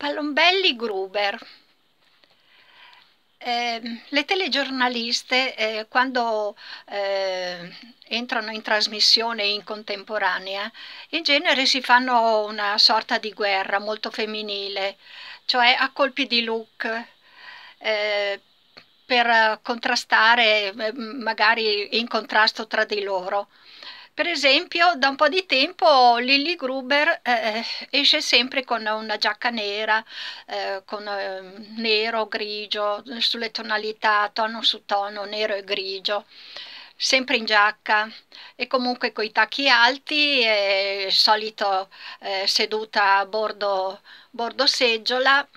Palombelli Gruber. Eh, le telegiornaliste eh, quando eh, entrano in trasmissione in contemporanea in genere si fanno una sorta di guerra molto femminile, cioè a colpi di look eh, per contrastare eh, magari in contrasto tra di loro. Per esempio, da un po' di tempo Lily Gruber eh, eh, esce sempre con una giacca nera, eh, con eh, nero, grigio, sulle tonalità, tono su tono, nero e grigio sempre in giacca e comunque coi tacchi alti e eh, solito eh, seduta a bordo, bordo seggiola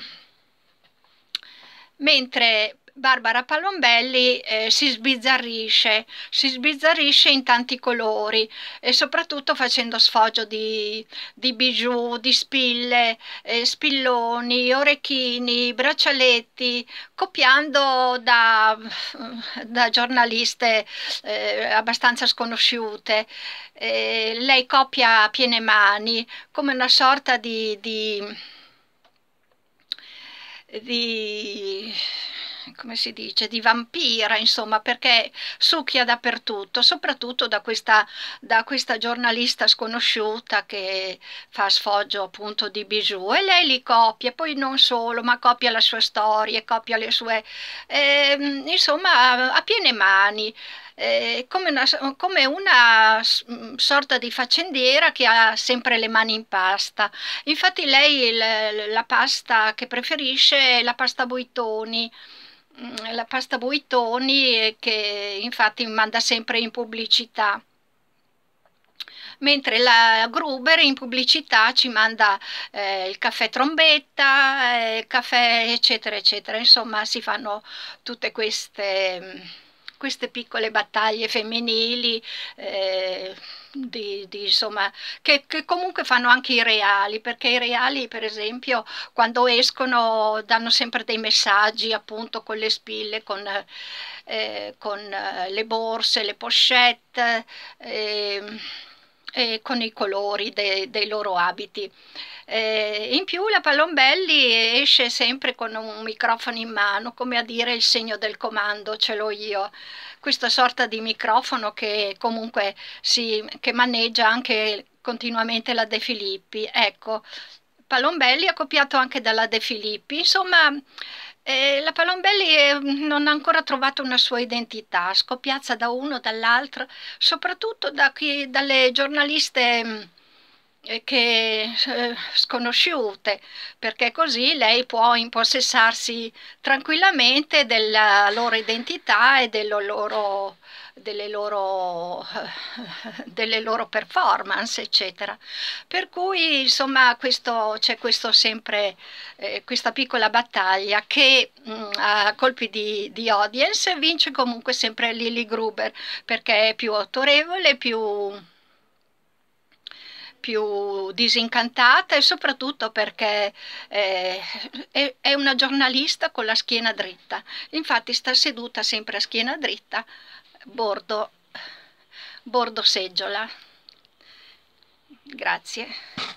mentre Barbara Palombelli eh, si sbizzarrisce, si sbizzarrisce in tanti colori e soprattutto facendo sfoggio di, di bijou, di spille, eh, spilloni, orecchini, braccialetti, copiando da, da giornaliste eh, abbastanza sconosciute. Eh, lei copia a piene mani come una sorta di, di, di come si dice, di vampira, insomma, perché succhia dappertutto, soprattutto da questa, da questa giornalista sconosciuta che fa sfoggio appunto di Bijou e lei li copia, poi non solo, ma copia la sua storia, copia le sue, eh, insomma, a piene mani. Eh, come, una, come, una, mm, sorta di faccendiera che ha sempre le mani in pasta. Infatti lei il, la pasta che preferisce è la pasta boitoni. Mm, la pasta Boitoni eh, che infatti manda sempre in pubblicità mentre la Gruber in pubblicità ci manda eh, il caffè trombetta, eh, caffè eccetera eccetera, insomma si fanno tutte queste mm, queste piccole battaglie femminili eh, di, di, insomma, che, che, comunque fanno anche i reali, perché i reali per esempio quando escono danno sempre dei messaggi appunto con le spille, con, eh, con eh, le borse, le pochette, eh, con i colori de, dei loro abiti. Eh, in più la Palombelli esce sempre con un microfono in mano, come a dire il segno del comando, ce l'ho io. Questa sorta di microfono che comunque si, che maneggia anche continuamente la De Filippi. Ecco, Palombelli è copiato anche dalla De Filippi, insomma... Eh, la Palombelli eh, non ha ancora trovato una sua identità, scoppiazza da uno, dall'altro, soprattutto da chi, dalle giornaliste mm, eh, che, eh, sconosciute, perché così lei può impossessarsi tranquillamente della loro identità e loro, delle, loro, eh, delle, loro, performance, eccetera. Per cui, insomma, questo, c'è questo sempre, eh, questa piccola battaglia che mh, mm, a colpi di, di, audience vince comunque sempre Lily Gruber, perché è più autorevole, più più disincantata e soprattutto perché eh, è, è una giornalista con la schiena dritta. Infatti sta seduta sempre a schiena dritta, bordo, bordo seggiola. Grazie.